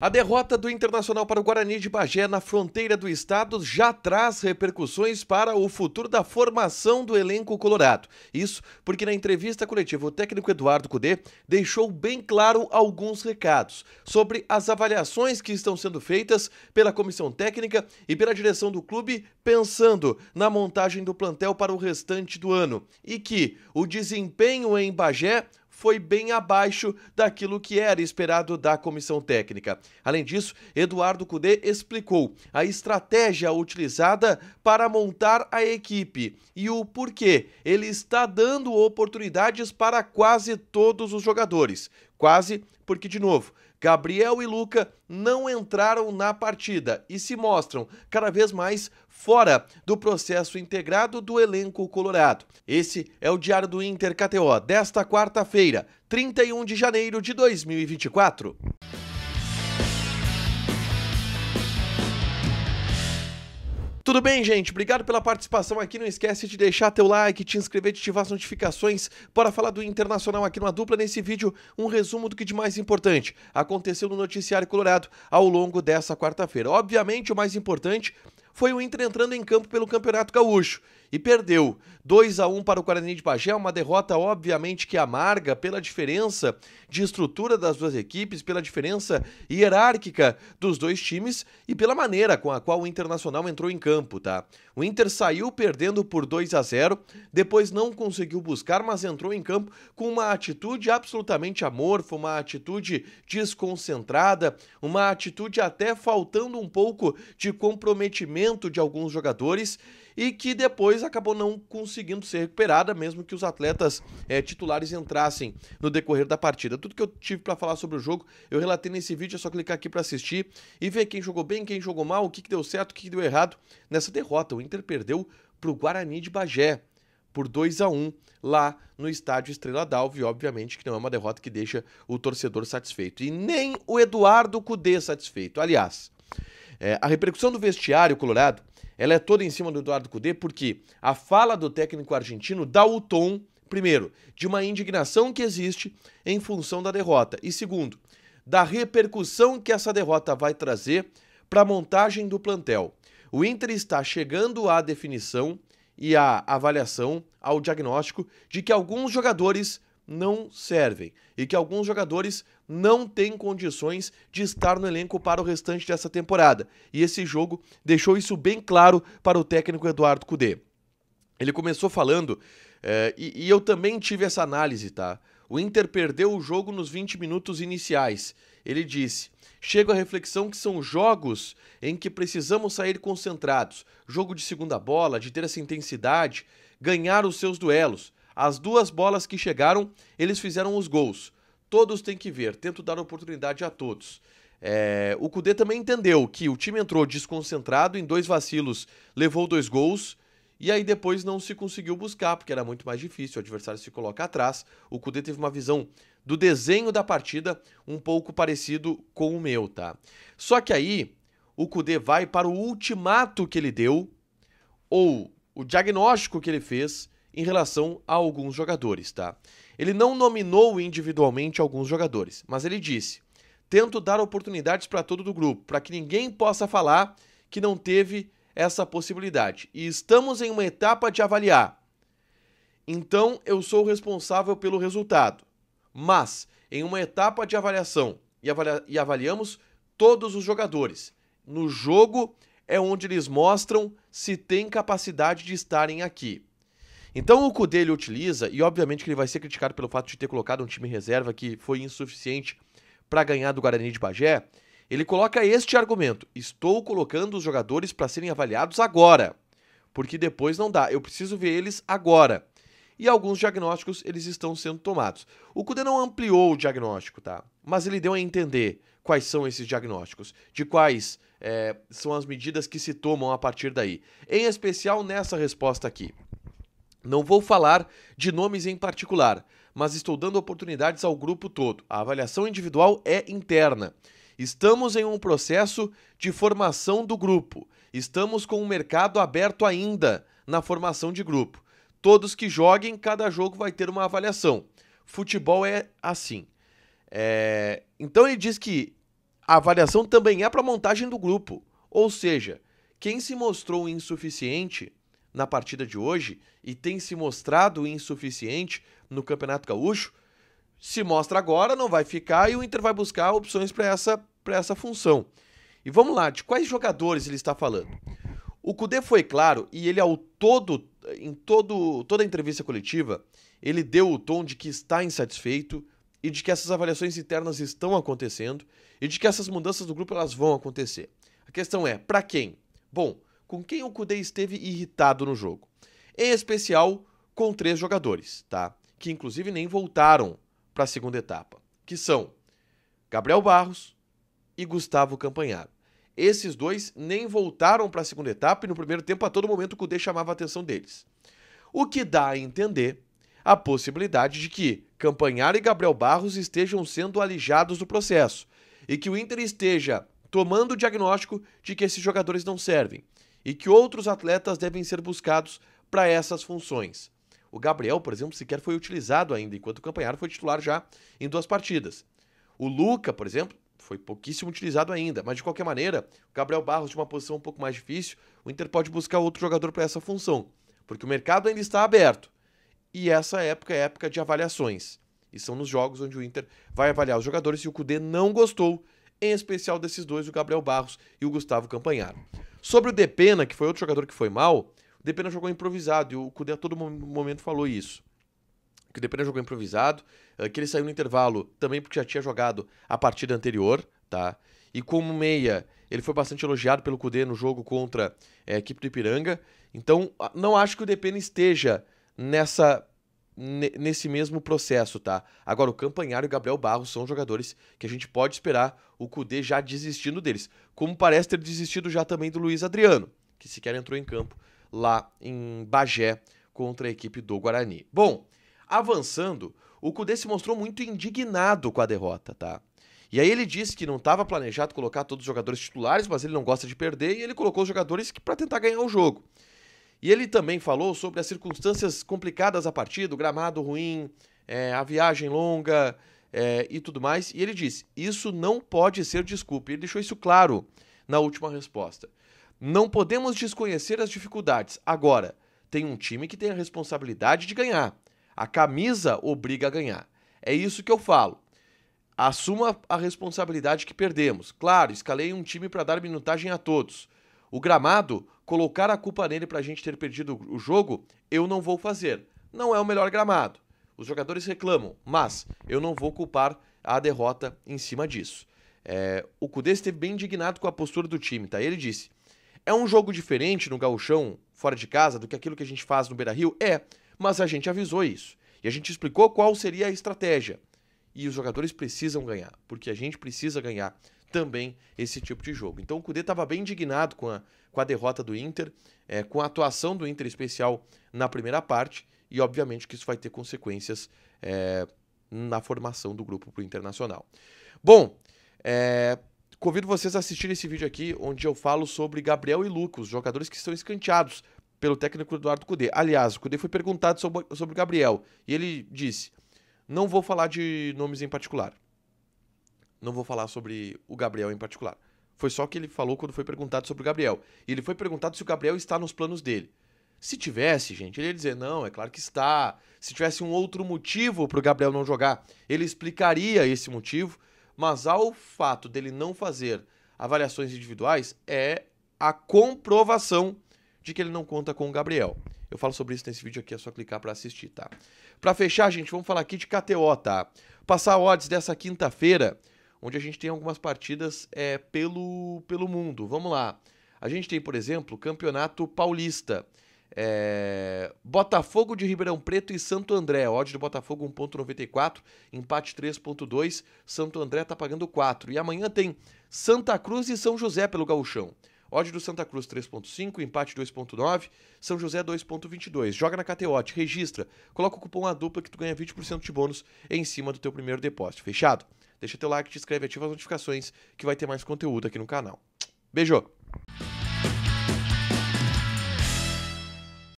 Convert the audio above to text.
A derrota do Internacional para o Guarani de Bagé na fronteira do estado já traz repercussões para o futuro da formação do elenco colorado. Isso porque na entrevista coletiva o técnico Eduardo Cudê deixou bem claro alguns recados sobre as avaliações que estão sendo feitas pela comissão técnica e pela direção do clube pensando na montagem do plantel para o restante do ano e que o desempenho em Bagé foi bem abaixo daquilo que era esperado da comissão técnica. Além disso, Eduardo Cudê explicou a estratégia utilizada para montar a equipe e o porquê ele está dando oportunidades para quase todos os jogadores. Quase, porque, de novo, Gabriel e Luca não entraram na partida e se mostram cada vez mais fora do processo integrado do elenco colorado. Esse é o Diário do Inter KTO desta quarta-feira, 31 de janeiro de 2024. Tudo bem, gente? Obrigado pela participação aqui. Não esquece de deixar teu like, te inscrever, e ativar as notificações. Bora falar do Internacional aqui numa dupla. Nesse vídeo, um resumo do que de mais importante aconteceu no Noticiário Colorado ao longo dessa quarta-feira. Obviamente, o mais importante foi o Inter entrando em campo pelo Campeonato Gaúcho e perdeu. 2 a 1 para o Guarani de Bagé, uma derrota obviamente que amarga pela diferença de estrutura das duas equipes, pela diferença hierárquica dos dois times e pela maneira com a qual o Internacional entrou em campo, tá? O Inter saiu perdendo por 2 a 0, depois não conseguiu buscar, mas entrou em campo com uma atitude absolutamente amorfa, uma atitude desconcentrada, uma atitude até faltando um pouco de comprometimento de alguns jogadores e que depois acabou não conseguindo ser recuperada, mesmo que os atletas é, titulares entrassem no decorrer da partida. Tudo que eu tive para falar sobre o jogo, eu relatei nesse vídeo, é só clicar aqui para assistir e ver quem jogou bem, quem jogou mal, o que, que deu certo, o que, que deu errado nessa derrota. O Inter perdeu para o Guarani de Bagé por 2 a 1 lá no estádio Estrela d'Alve, obviamente que não é uma derrota que deixa o torcedor satisfeito e nem o Eduardo Cudê satisfeito. Aliás, é, a repercussão do vestiário colorado ela é toda em cima do Eduardo Cudê, porque a fala do técnico argentino dá o tom, primeiro, de uma indignação que existe em função da derrota, e segundo, da repercussão que essa derrota vai trazer para a montagem do plantel. O Inter está chegando à definição e à avaliação, ao diagnóstico de que alguns jogadores não servem e que alguns jogadores não têm condições de estar no elenco para o restante dessa temporada. E esse jogo deixou isso bem claro para o técnico Eduardo Cudê. Ele começou falando, eh, e, e eu também tive essa análise, tá? O Inter perdeu o jogo nos 20 minutos iniciais. Ele disse: Chego à reflexão que são jogos em que precisamos sair concentrados. Jogo de segunda bola, de ter essa intensidade, ganhar os seus duelos. As duas bolas que chegaram, eles fizeram os gols. Todos têm que ver, tento dar oportunidade a todos. É, o Cudê também entendeu que o time entrou desconcentrado em dois vacilos, levou dois gols e aí depois não se conseguiu buscar, porque era muito mais difícil, o adversário se coloca atrás. O Cudê teve uma visão do desenho da partida um pouco parecido com o meu, tá? Só que aí o Cudê vai para o ultimato que ele deu ou o diagnóstico que ele fez em relação a alguns jogadores, tá? Ele não nominou individualmente alguns jogadores, mas ele disse: "Tento dar oportunidades para todo o grupo, para que ninguém possa falar que não teve essa possibilidade. E estamos em uma etapa de avaliar. Então eu sou responsável pelo resultado. Mas em uma etapa de avaliação e, avalia e avaliamos todos os jogadores. No jogo é onde eles mostram se tem capacidade de estarem aqui. Então o Cudê ele utiliza, e obviamente que ele vai ser criticado pelo fato de ter colocado um time reserva que foi insuficiente para ganhar do Guarani de Bagé, ele coloca este argumento: estou colocando os jogadores para serem avaliados agora, porque depois não dá, eu preciso ver eles agora. E alguns diagnósticos eles estão sendo tomados. O Cudê não ampliou o diagnóstico, tá? Mas ele deu a entender quais são esses diagnósticos, de quais é, são as medidas que se tomam a partir daí. Em especial nessa resposta aqui. Não vou falar de nomes em particular, mas estou dando oportunidades ao grupo todo. A avaliação individual é interna. Estamos em um processo de formação do grupo. Estamos com o um mercado aberto ainda na formação de grupo. Todos que joguem, cada jogo vai ter uma avaliação. Futebol é assim. É... Então ele diz que a avaliação também é para montagem do grupo. Ou seja, quem se mostrou insuficiente na partida de hoje e tem se mostrado insuficiente no Campeonato Gaúcho, se mostra agora, não vai ficar e o Inter vai buscar opções para essa, essa função. E vamos lá, de quais jogadores ele está falando? O Cudê foi claro e ele ao todo em todo toda a entrevista coletiva, ele deu o tom de que está insatisfeito e de que essas avaliações internas estão acontecendo e de que essas mudanças do grupo elas vão acontecer. A questão é, para quem? Bom, com quem o Kudê esteve irritado no jogo. Em especial com três jogadores, tá? Que inclusive nem voltaram para a segunda etapa, que são Gabriel Barros e Gustavo Campanharo. Esses dois nem voltaram para a segunda etapa e no primeiro tempo a todo momento o Kudê chamava a atenção deles. O que dá a entender a possibilidade de que Campanhar e Gabriel Barros estejam sendo alijados do processo e que o Inter esteja tomando o diagnóstico de que esses jogadores não servem e que outros atletas devem ser buscados para essas funções. O Gabriel, por exemplo, sequer foi utilizado ainda, enquanto o Campanharo foi titular já em duas partidas. O Luca, por exemplo, foi pouquíssimo utilizado ainda, mas de qualquer maneira, o Gabriel Barros de uma posição um pouco mais difícil, o Inter pode buscar outro jogador para essa função, porque o mercado ainda está aberto. E essa época é época de avaliações. E são nos jogos onde o Inter vai avaliar os jogadores e o Cudê não gostou, em especial desses dois, o Gabriel Barros e o Gustavo Campanharo. Sobre o Depena, que foi outro jogador que foi mal, o Depena jogou improvisado e o Cudê a todo momento falou isso. Que o Depena jogou improvisado, eh, que ele saiu no intervalo também porque já tinha jogado a partida anterior, tá? E como meia, ele foi bastante elogiado pelo Cudê no jogo contra eh, a equipe do Ipiranga. Então, não acho que o Depena esteja nessa nesse mesmo processo, tá? Agora, o Campanhar e o Gabriel Barros são jogadores que a gente pode esperar o Cudê já desistindo deles. Como parece ter desistido já também do Luiz Adriano, que sequer entrou em campo lá em Bagé contra a equipe do Guarani. Bom, avançando, o Cudê se mostrou muito indignado com a derrota, tá? E aí ele disse que não estava planejado colocar todos os jogadores titulares, mas ele não gosta de perder e ele colocou os jogadores para tentar ganhar o jogo. E ele também falou sobre as circunstâncias complicadas a partir do gramado ruim, é, a viagem longa é, e tudo mais. E ele disse: isso não pode ser desculpa. ele deixou isso claro na última resposta. Não podemos desconhecer as dificuldades. Agora, tem um time que tem a responsabilidade de ganhar. A camisa obriga a ganhar. É isso que eu falo. Assuma a responsabilidade que perdemos. Claro, escalei um time para dar minutagem a todos. O gramado, colocar a culpa nele para a gente ter perdido o jogo, eu não vou fazer. Não é o melhor gramado. Os jogadores reclamam, mas eu não vou culpar a derrota em cima disso. É, o Cudê esteve bem indignado com a postura do time, tá? Ele disse: é um jogo diferente no gauchão, fora de casa, do que aquilo que a gente faz no Beira Rio? É, mas a gente avisou isso. E a gente explicou qual seria a estratégia. E os jogadores precisam ganhar, porque a gente precisa ganhar também esse tipo de jogo. Então o Cudê estava bem indignado com a, com a derrota do Inter, é, com a atuação do Inter especial na primeira parte, e obviamente que isso vai ter consequências é, na formação do grupo para o Internacional. Bom, é, convido vocês a assistir esse vídeo aqui, onde eu falo sobre Gabriel e Lucas, os jogadores que estão escanteados pelo técnico Eduardo Cudê. Aliás, o Cudê foi perguntado sobre, sobre Gabriel, e ele disse, não vou falar de nomes em particular não vou falar sobre o Gabriel em particular. Foi só o que ele falou quando foi perguntado sobre o Gabriel. E ele foi perguntado se o Gabriel está nos planos dele. Se tivesse, gente, ele ia dizer: não, é claro que está. Se tivesse um outro motivo para o Gabriel não jogar, ele explicaria esse motivo. Mas ao fato dele não fazer avaliações individuais, é a comprovação de que ele não conta com o Gabriel. Eu falo sobre isso nesse vídeo aqui, é só clicar para assistir, tá? Para fechar, gente, vamos falar aqui de KTO, tá? Passar odds dessa quinta-feira onde a gente tem algumas partidas é, pelo, pelo mundo. Vamos lá. A gente tem, por exemplo, o Campeonato Paulista. É... Botafogo de Ribeirão Preto e Santo André. Odd do Botafogo 1.94, empate 3.2. Santo André tá pagando 4. E amanhã tem Santa Cruz e São José pelo gauchão. Odd do Santa Cruz 3.5, empate 2.9, São José 2.22. Joga na Cateote. registra, coloca o cupom A dupla que tu ganha 20% de bônus em cima do teu primeiro depósito. Fechado? Deixa teu like, te inscreve, ativa as notificações que vai ter mais conteúdo aqui no canal. Beijo!